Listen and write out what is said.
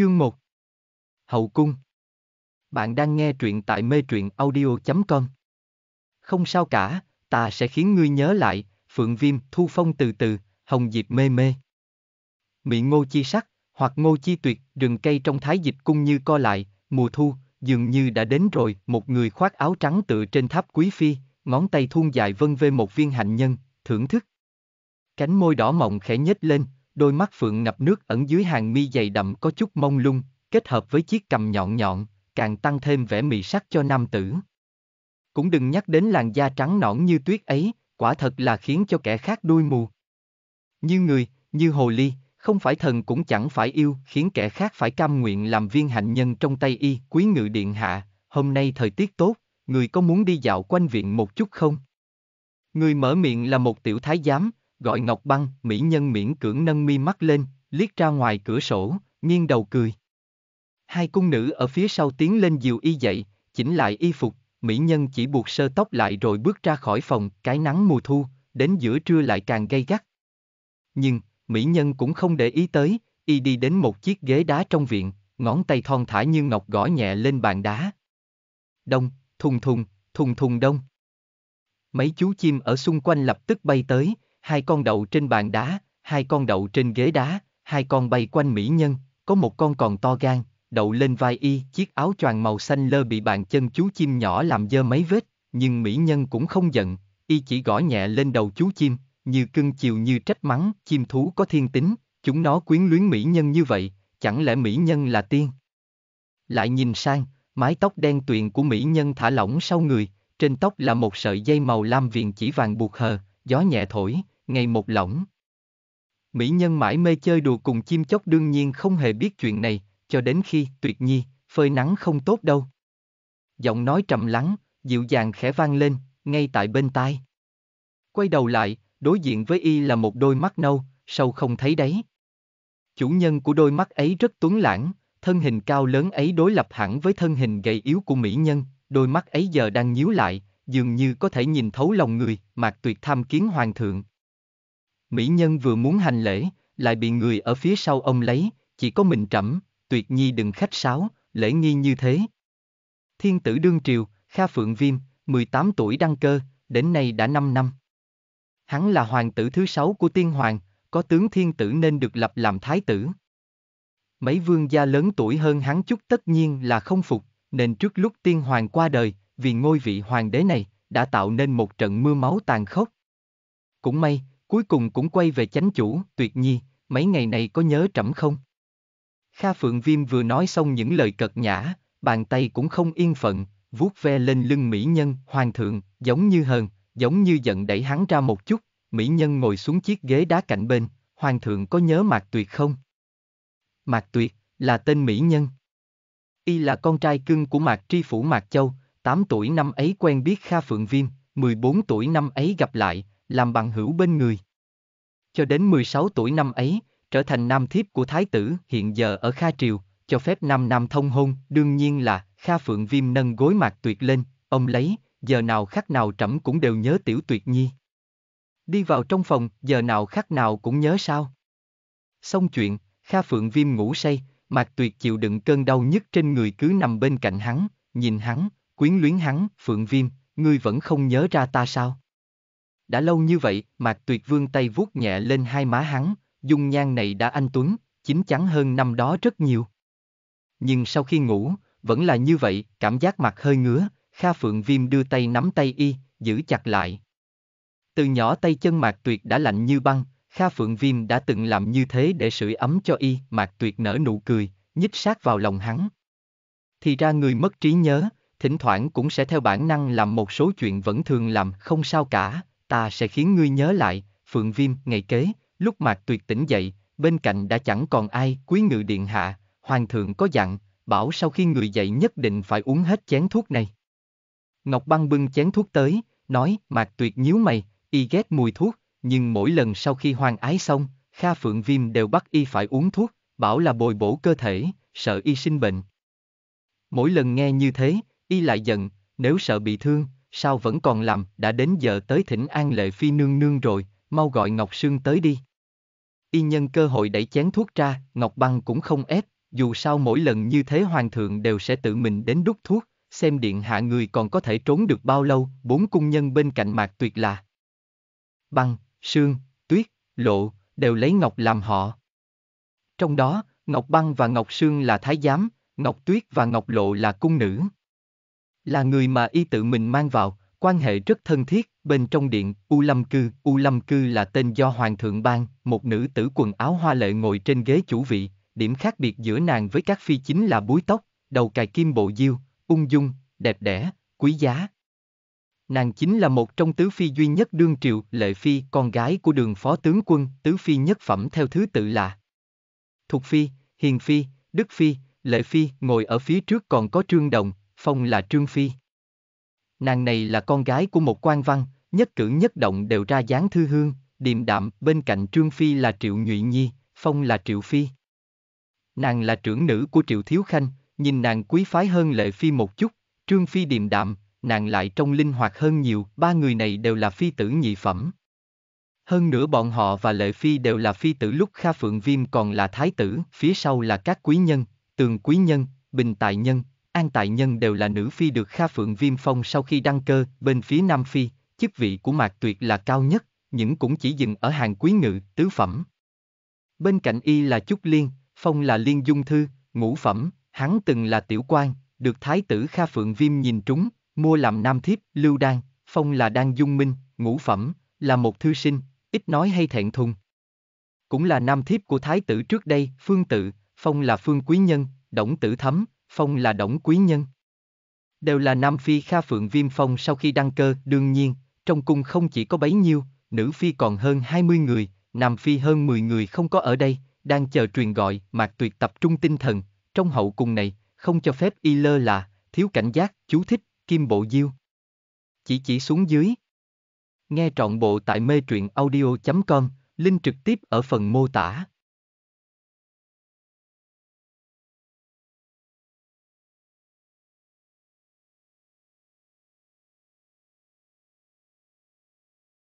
Chương 1 Hậu cung Bạn đang nghe truyện tại mê truyện audio.com Không sao cả, ta sẽ khiến ngươi nhớ lại, Phượng Viêm, Thu Phong từ từ, Hồng Diệp mê mê. Mị ngô chi sắc, hoặc ngô chi tuyệt, rừng cây trong thái dịch cung như co lại, mùa thu, dường như đã đến rồi, một người khoác áo trắng tựa trên tháp quý phi, ngón tay thun dài vân về một viên hạnh nhân, thưởng thức. Cánh môi đỏ mọng khẽ nhếch lên, đôi mắt phượng ngập nước ẩn dưới hàng mi dày đậm có chút mông lung, kết hợp với chiếc cằm nhọn nhọn, càng tăng thêm vẻ mị sắc cho nam tử. Cũng đừng nhắc đến làn da trắng nõn như tuyết ấy, quả thật là khiến cho kẻ khác đuôi mù. Như người, như hồ ly, không phải thần cũng chẳng phải yêu, khiến kẻ khác phải cam nguyện làm viên hạnh nhân trong tay y, quý ngự điện hạ, hôm nay thời tiết tốt, người có muốn đi dạo quanh viện một chút không? Người mở miệng là một tiểu thái giám, gọi Ngọc Băng, mỹ nhân miễn cưỡng nâng mi mắt lên, liếc ra ngoài cửa sổ, nghiêng đầu cười. Hai cung nữ ở phía sau tiến lên dìu y dậy, chỉnh lại y phục, mỹ nhân chỉ buộc sơ tóc lại rồi bước ra khỏi phòng, cái nắng mùa thu, đến giữa trưa lại càng gay gắt. Nhưng, mỹ nhân cũng không để ý tới, y đi đến một chiếc ghế đá trong viện, ngón tay thon thả như ngọc gõ nhẹ lên bàn đá. Đông, thùng thùng, thùng thùng đông. Mấy chú chim ở xung quanh lập tức bay tới, hai con đậu trên bàn đá, hai con đậu trên ghế đá, hai con bay quanh mỹ nhân, có một con còn to gan, đậu lên vai y, chiếc áo choàng màu xanh lơ bị bàn chân chú chim nhỏ làm dơ mấy vết, nhưng mỹ nhân cũng không giận, y chỉ gõ nhẹ lên đầu chú chim, như cưng chiều như trách mắng, chim thú có thiên tính, chúng nó quyến luyến mỹ nhân như vậy, chẳng lẽ mỹ nhân là tiên? Lại nhìn sang, mái tóc đen tuyền của mỹ nhân thả lỏng sau người, trên tóc là một sợi dây màu lam viền chỉ vàng buộc hờ, gió nhẹ thổi, ngày một lỏng. Mỹ nhân mãi mê chơi đùa cùng chim chóc đương nhiên không hề biết chuyện này, cho đến khi, tuyệt nhi, phơi nắng không tốt đâu. Giọng nói trầm lắng, dịu dàng khẽ vang lên, ngay tại bên tai. Quay đầu lại, đối diện với y là một đôi mắt nâu, sâu không thấy đấy. Chủ nhân của đôi mắt ấy rất tuấn lãng, thân hình cao lớn ấy đối lập hẳn với thân hình gầy yếu của mỹ nhân, đôi mắt ấy giờ đang nhíu lại, dường như có thể nhìn thấu lòng người, mạc tuyệt tham kiến hoàng thượng. Mỹ nhân vừa muốn hành lễ, lại bị người ở phía sau ông lấy, chỉ có mình trẫm, tuyệt nhi đừng khách sáo, lễ nghi như thế. Thiên tử đương triều, Kha Phượng Viêm, 18 tuổi đăng cơ, đến nay đã 5 năm. Hắn là hoàng tử thứ sáu của tiên hoàng, có tướng thiên tử nên được lập làm thái tử. Mấy vương gia lớn tuổi hơn hắn chút tất nhiên là không phục, nên trước lúc tiên hoàng qua đời, vì ngôi vị hoàng đế này đã tạo nên một trận mưa máu tàn khốc. Cũng may, cuối cùng cũng quay về chánh chủ, tuyệt nhi, mấy ngày này có nhớ trẫm không? Kha Phượng Viêm vừa nói xong những lời cật nhã, bàn tay cũng không yên phận, vuốt ve lên lưng mỹ nhân, hoàng thượng, giống như hờn, giống như giận đẩy hắn ra một chút, mỹ nhân ngồi xuống chiếc ghế đá cạnh bên, hoàng thượng có nhớ Mạc Tuyệt không? Mạc Tuyệt, là tên mỹ nhân. Y là con trai cưng của Mạc Tri Phủ Mạc Châu, 8 tuổi năm ấy quen biết Kha Phượng Viêm, 14 tuổi năm ấy gặp lại, làm bằng hữu bên người. Cho đến 16 tuổi năm ấy, trở thành nam thiếp của thái tử, hiện giờ ở Kha Triều, cho phép nam nam thông hôn, đương nhiên là Kha Phượng Viêm nâng gối mạc tuyệt lên, ông lấy, giờ nào khắc nào trẫm cũng đều nhớ tiểu tuyệt nhi. Đi vào trong phòng, giờ nào khắc nào cũng nhớ sao. Xong chuyện, Kha Phượng Viêm ngủ say, mạc tuyệt chịu đựng cơn đau nhất trên người cứ nằm bên cạnh hắn, nhìn hắn, quyến luyến hắn, Phượng Viêm, ngươi vẫn không nhớ ra ta sao? Đã lâu như vậy, Mạc Tuyệt Vương tay vuốt nhẹ lên hai má hắn, dung nhan này đã anh tuấn, chín chắn hơn năm đó rất nhiều. Nhưng sau khi ngủ, vẫn là như vậy, cảm giác mặt hơi ngứa, Kha Phượng Viêm đưa tay nắm tay y, giữ chặt lại. Từ nhỏ tay chân Mạc Tuyệt đã lạnh như băng, Kha Phượng Viêm đã từng làm như thế để sưởi ấm cho y, Mạc Tuyệt nở nụ cười, nhích sát vào lòng hắn. Thì ra người mất trí nhớ, thỉnh thoảng cũng sẽ theo bản năng làm một số chuyện vẫn thường làm, không sao cả, ta sẽ khiến ngươi nhớ lại, Phượng Viêm, ngày kế, lúc Mạc Tuyệt tỉnh dậy, bên cạnh đã chẳng còn ai, quý ngự điện hạ, hoàng thượng có dặn, bảo sau khi người dậy nhất định phải uống hết chén thuốc này. Ngọc Băng bưng chén thuốc tới, nói, Mạc Tuyệt nhíu mày, y ghét mùi thuốc, nhưng mỗi lần sau khi hoàng ái xong, Kha Phượng Viêm đều bắt y phải uống thuốc, bảo là bồi bổ cơ thể, sợ y sinh bệnh. Mỗi lần nghe như thế, y lại giận, nếu sợ bị thương, sao vẫn còn làm, đã đến giờ tới thỉnh an lệ phi nương nương rồi, mau gọi Ngọc Sương tới đi. Y nhân cơ hội đẩy chén thuốc ra, Ngọc Băng cũng không ép, dù sao mỗi lần như thế hoàng thượng đều sẽ tự mình đến đút thuốc, xem điện hạ người còn có thể trốn được bao lâu, bốn cung nhân bên cạnh mạc tuyệt là. Băng, Sương, Tuyết, Lộ, đều lấy Ngọc làm họ. Trong đó, Ngọc Băng và Ngọc Sương là thái giám, Ngọc Tuyết và Ngọc Lộ là cung nữ. Là người mà y tự mình mang vào, quan hệ rất thân thiết, bên trong điện, U Lâm Cư, U Lâm Cư là tên do Hoàng thượng ban, một nữ tử quần áo hoa lệ ngồi trên ghế chủ vị, điểm khác biệt giữa nàng với các phi chính là búi tóc, đầu cài kim bộ diêu, ung dung, đẹp đẽ, quý giá. Nàng chính là một trong tứ phi duy nhất đương triệu, lệ phi, con gái của đường phó tướng quân, tứ phi nhất phẩm theo thứ tự là Thục phi, Hiền phi, Đức phi, Lệ phi, ngồi ở phía trước còn có Trương Đồng, Phong là Trương Phi. Nàng này là con gái của một quan văn, nhất cử nhất động đều ra dáng thư hương, điềm đạm, bên cạnh Trương Phi là Triệu Nhụy Nhi, Phong là Triệu Phi. Nàng là trưởng nữ của Triệu Thiếu Khanh, nhìn nàng quý phái hơn Lệ Phi một chút, Trương Phi điềm đạm, nàng lại trông linh hoạt hơn nhiều, ba người này đều là phi tử nhị phẩm. Hơn nữa bọn họ và Lệ Phi đều là phi tử lúc Kha Phượng Viêm còn là thái tử, phía sau là các quý nhân, tường quý nhân, bình tài nhân, An Tại Nhân đều là nữ phi được Kha Phượng Viêm Phong sau khi đăng cơ, bên phía Nam Phi, chức vị của Mạc Tuyệt là cao nhất, nhưng cũng chỉ dừng ở hàng quý ngự, tứ phẩm. Bên cạnh y là Trúc Liên, Phong là Liên Dung Thư, ngũ phẩm, hắn từng là tiểu quan, được Thái tử Kha Phượng Viêm nhìn trúng, mua làm nam thiếp, lưu đan, Phong là đan dung minh, ngũ phẩm, là một thư sinh, ít nói hay thẹn thùng. Cũng là nam thiếp của Thái tử trước đây, Phương Tự, Phong là Phương Quý Nhân, Đổng Tử Thấm, Phong là Đổng Quý Nhân. Đều là Nam Phi Kha Phượng Viêm Phong sau khi đăng cơ, đương nhiên, trong cung không chỉ có bấy nhiêu, nữ Phi còn hơn 20 người, Nam Phi hơn 10 người không có ở đây, đang chờ truyền gọi, Mạc Tuyệt tập trung tinh thần, trong hậu cung này, không cho phép y lơ là, thiếu cảnh giác, chú thích, kim bộ diêu. Chỉ chỉ xuống dưới. Nghe trọn bộ tại mê truyện audio.com, link trực tiếp ở phần mô tả.